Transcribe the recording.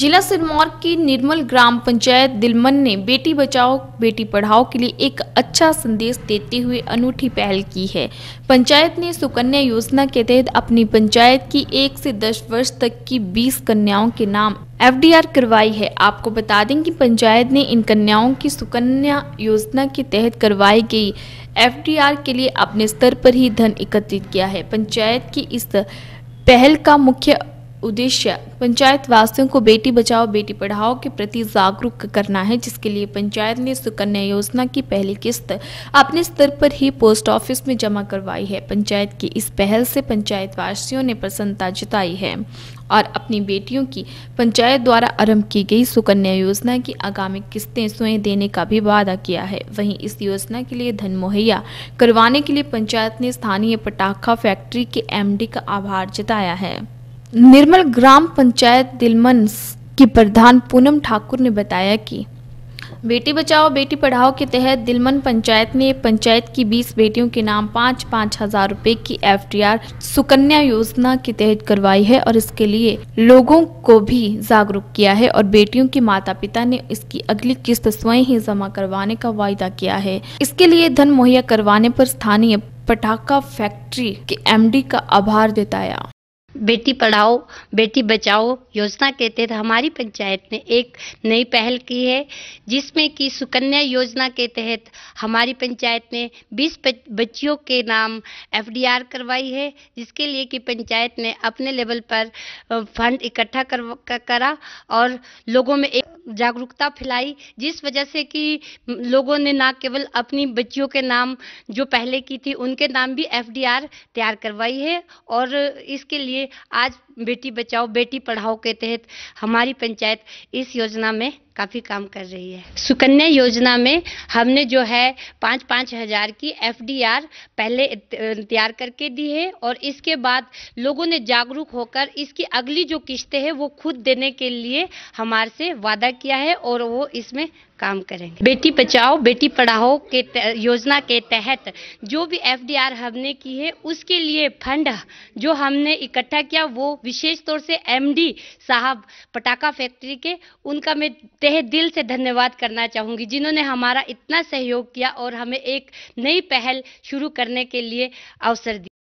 जिला सिरमौर की निर्मल ग्राम पंचायत दिलमन ने बेटी बचाओ बेटी पढ़ाओ के लिए एक अच्छा संदेश देते हुए अनूठी पहल की है पंचायत ने सुकन्या योजना के तहत अपनी पंचायत की एक से दस वर्ष तक की बीस कन्याओं के नाम एफडीआर करवाई है आपको बता दें कि पंचायत ने इन कन्याओं की सुकन्या योजना के तहत करवाई गई एफडीआर के लिए अपने स्तर पर ही धन एकत्रित किया है पंचायत की इस पहल का मुख्य उद्देश्य पंचायत वासियों को बेटी बचाओ बेटी पढ़ाओ के प्रति जागरूक करना है जिसके लिए पंचायत ने सुकन्या योजना की पहली किस्त अपने स्तर पर ही पोस्ट ऑफिस में जमा करवाई है पंचायत की इस पहल से पंचायत वासियों ने प्रसन्नता जताई है और अपनी बेटियों की पंचायत द्वारा आरंभ की गई सुकन्या योजना की आगामी किस्तें स्वयं देने का भी वादा किया है वहीं इस योजना के लिए धन मुहैया करवाने के लिए पंचायत ने स्थानीय पटाखा फैक्ट्री के एमडी का आभार जताया है निर्मल ग्राम पंचायत दिलमन की प्रधान पूनम ठाकुर ने बताया कि बेटी बचाओ बेटी पढ़ाओ के तहत दिलमन पंचायत ने पंचायत की 20 बेटियों के नाम पाँच पाँच हजार रूपए की आर सुकन्या योजना के तहत करवाई है और इसके लिए लोगों को भी जागरूक किया है और बेटियों के माता पिता ने इसकी अगली किस्त स्वयं ही जमा करवाने का वायदा किया है इसके लिए धन मुहैया करवाने पर स्थानीय पटाखा फैक्ट्री के एमडी का आभार जताया बेटी पढ़ाओ बेटी बचाओ योजना के तहत हमारी पंचायत ने एक नई पहल की है जिसमें कि सुकन्या योजना के तहत हमारी पंचायत ने 20 बच्चियों के नाम एफडीआर करवाई है जिसके लिए कि पंचायत ने अपने लेवल पर फंड इकट्ठा कर, करा और लोगों में जागरूकता फैलाई जिस वजह से कि लोगों ने ना केवल अपनी बच्चियों के नाम जो पहले की थी उनके नाम भी एफडीआर तैयार करवाई है और इसके लिए आज बेटी बचाओ बेटी पढ़ाओ के तहत हमारी पंचायत इस योजना में काफ़ी काम कर रही है सुकन्या योजना में हमने जो है पाँच पाँच हज़ार की एफडीआर पहले तैयार करके दी है और इसके बाद लोगों ने जागरूक होकर इसकी अगली जो किस्तें हैं वो खुद देने के लिए हमारे से वादा किया है और वो इसमें काम करेंगे बेटी बचाओ बेटी पढ़ाओ के योजना के तहत जो भी एफ हमने की है उसके लिए फंड जो हमने इकट्ठा किया वो विशेष तौर से एम साहब पटाखा फैक्ट्री के उनका मैं तह दिल से धन्यवाद करना चाहूँगी जिन्होंने हमारा इतना सहयोग किया और हमें एक नई पहल शुरू करने के लिए अवसर दिया